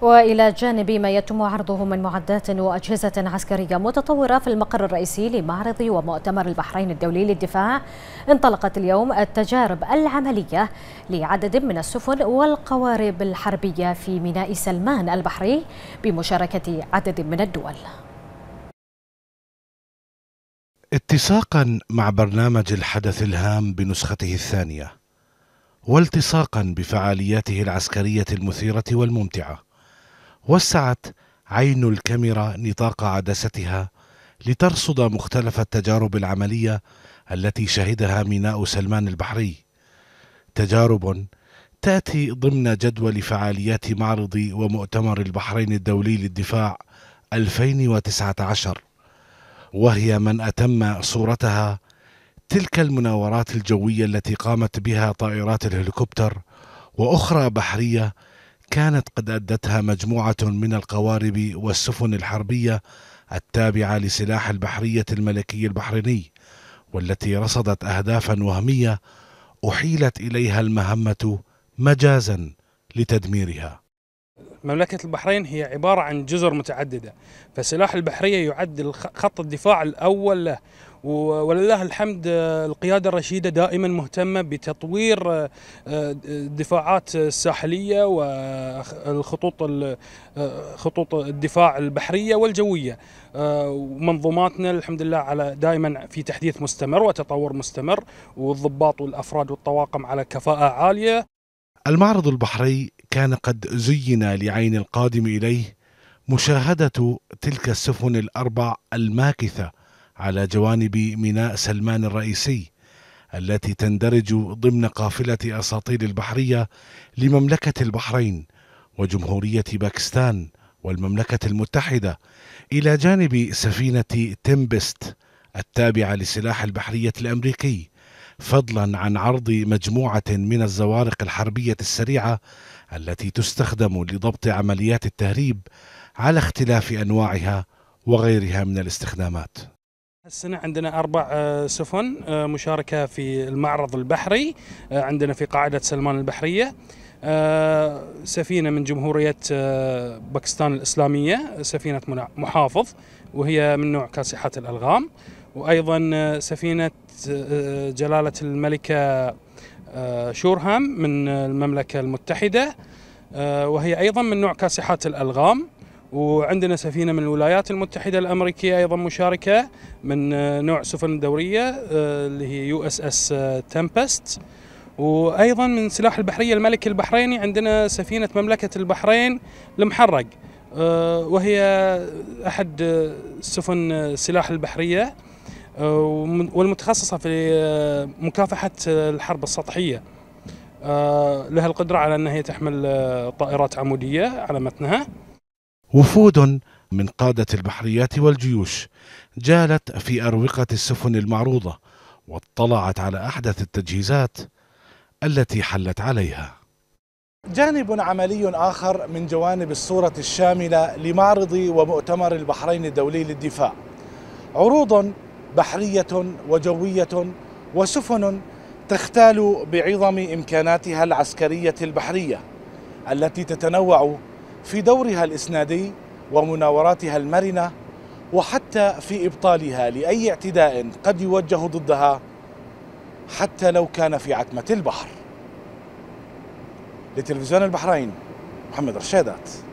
وإلى جانب ما يتم عرضه من معدات وأجهزة عسكرية متطورة في المقر الرئيسي لمعرض ومؤتمر البحرين الدولي للدفاع انطلقت اليوم التجارب العملية لعدد من السفن والقوارب الحربية في ميناء سلمان البحري بمشاركة عدد من الدول اتساقا مع برنامج الحدث الهام بنسخته الثانيه والتصاقا بفعالياته العسكريه المثيره والممتعه وسعت عين الكاميرا نطاق عدستها لترصد مختلف التجارب العمليه التي شهدها ميناء سلمان البحري تجارب تاتي ضمن جدول فعاليات معرض ومؤتمر البحرين الدولي للدفاع 2019 وهي من اتم صورتها تلك المناورات الجويه التي قامت بها طائرات الهليكوبتر واخرى بحريه كانت قد أدتها مجموعة من القوارب والسفن الحربية التابعة لسلاح البحرية الملكي البحريني والتي رصدت أهدافا وهمية أحيلت إليها المهمة مجازا لتدميرها مملكة البحرين هي عبارة عن جزر متعددة فسلاح البحرية يعد خط الدفاع الأول له ولله الحمد آه، القيادة الرشيدة دائما مهتمة بتطوير آه، آه، الدفاعات الساحلية والخطوط خطوط الدفاع البحرية والجوية ومنظوماتنا الحمد لله على دائما في تحديث مستمر وتطور مستمر والضباط والأفراد والطواقم على كفاءة عالية المعرض البحري كان قد زين لعين القادم اليه مشاهده تلك السفن الاربع الماكثه على جوانب ميناء سلمان الرئيسي التي تندرج ضمن قافله اساطيل البحريه لمملكه البحرين وجمهوريه باكستان والمملكه المتحده الى جانب سفينه تيمبست التابعه لسلاح البحريه الامريكي فضلا عن عرض مجموعه من الزوارق الحربيه السريعه التي تستخدم لضبط عمليات التهريب على اختلاف انواعها وغيرها من الاستخدامات. السنة عندنا أربع آه، سفن آه، مشاركة في المعرض البحري آه، عندنا في قاعدة سلمان البحرية سفينة من جمهورية باكستان الإسلامية سفينة محافظ وهي من نوع كاسحات الألغام وأيضا سفينة آه، جلالة الملكة آه، شورهام من المملكة المتحدة آه، وهي أيضا من نوع كاسحات الألغام وعندنا سفينة من الولايات المتحدة الأمريكية أيضا مشاركة من نوع سفن دورية اللي هي يو اس اس تمبست وأيضا من سلاح البحرية الملك البحريني عندنا سفينة مملكة البحرين المحرق وهي أحد سفن سلاح البحرية والمتخصصة في آه، مكافحة الحرب السطحية آه، لها القدرة على أنها تحمل آه، طائرات عمودية على متنها وفود من قادة البحريات والجيوش جالت في أروقة السفن المعروضة واطلعت على أحدث التجهيزات التي حلت عليها جانب عملي آخر من جوانب الصورة الشاملة لمعرض ومؤتمر البحرين الدولي للدفاع عروض بحريه وجويه وسفن تختال بعظم امكاناتها العسكريه البحريه التي تتنوع في دورها الاسنادي ومناوراتها المرنه وحتى في ابطالها لاي اعتداء قد يوجه ضدها حتى لو كان في عتمه البحر لتلفزيون البحرين محمد رشادات